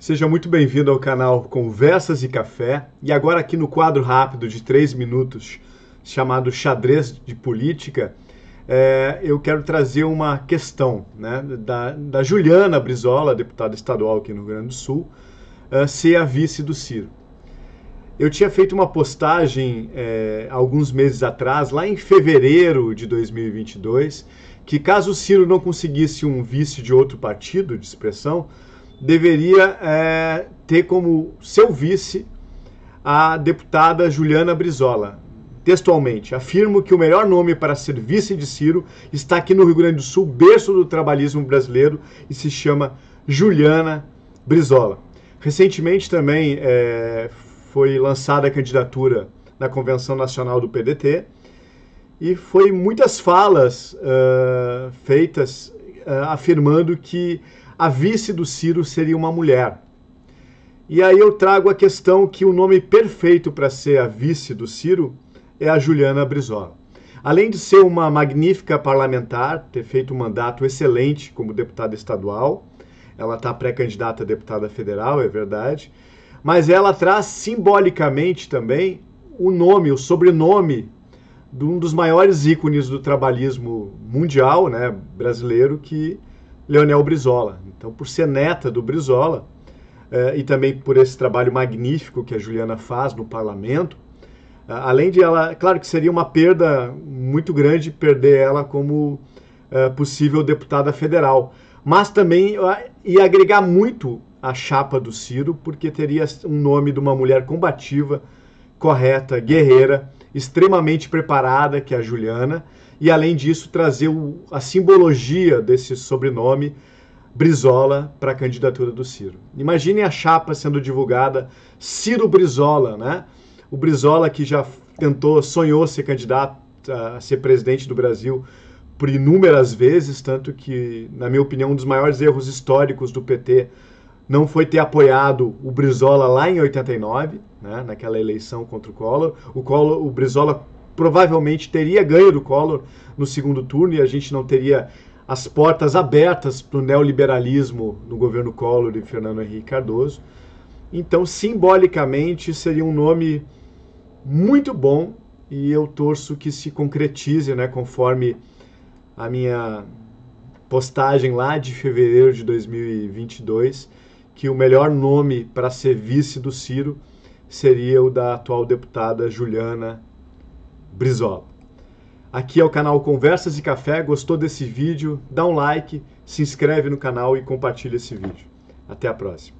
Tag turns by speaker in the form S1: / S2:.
S1: Seja muito bem-vindo ao canal Conversas e Café e agora aqui no quadro rápido de três minutos chamado Xadrez de Política, é, eu quero trazer uma questão né, da, da, Juliana Brizola, deputada estadual aqui no Rio Grande do Sul, é, ser a vice do Ciro. Eu tinha feito uma postagem é, alguns meses atrás, lá em fevereiro de 2022, que caso o Ciro não conseguisse um vice de outro partido de expressão, deveria é, ter como seu vice a deputada Juliana Brizola. Textualmente, afirmo que o melhor nome para ser vice de Ciro está aqui no Rio Grande do Sul, berço do trabalhismo brasileiro, e se chama Juliana Brizola. Recentemente também é, foi lançada a candidatura na Convenção Nacional do PDT e foi muitas falas uh, feitas eh, afirmando que a vice do Ciro seria uma mulher. E aí eu trago a questão que o nome perfeito para ser a vice do Ciro é a Juliana Brizola. Além de ser uma magnífica parlamentar, ter feito um mandato excelente como deputada estadual, ela está pré-candidata a deputada federal, é verdade, mas ela traz simbolicamente também o nome, o sobrenome de um dos maiores ícones do trabalhismo mundial, né, brasileiro, que Leonel Brizola. Então, por ser neta do Brizola eh, e também por esse trabalho magnífico que a Juliana faz no parlamento, eh, além de ela, claro que seria uma perda muito grande perder ela como eh, possível deputada federal, mas também ia agregar muito à chapa do Ciro, porque teria um nome de uma mulher combativa, correta, guerreira extremamente preparada, que é a Juliana, e além disso trazer o, a simbologia desse sobrenome Brizola para a candidatura do Ciro. Imaginem a chapa sendo divulgada Ciro Brizola, né? O Brizola que já tentou, sonhou ser candidato a ser presidente do Brasil por inúmeras vezes, tanto que, na minha opinião, um dos maiores erros históricos do PT não foi ter apoiado o Brizola lá em 89, né, naquela eleição contra o Collor. O Collor, o Brizola provavelmente teria ganho do Collor no segundo turno e a gente não teria as portas abertas para o neoliberalismo no governo Collor e Fernando Henrique Cardoso. Então, simbolicamente, seria um nome muito bom e eu torço que se concretize, né, conforme a minha postagem lá de fevereiro de 2022 que o melhor nome para ser vice do Ciro seria o da atual deputada Juliana Brizola. Aqui é o canal Conversas e Café. Gostou desse vídeo? Dá um like, se inscreve no canal e compartilha esse vídeo. Até a próxima.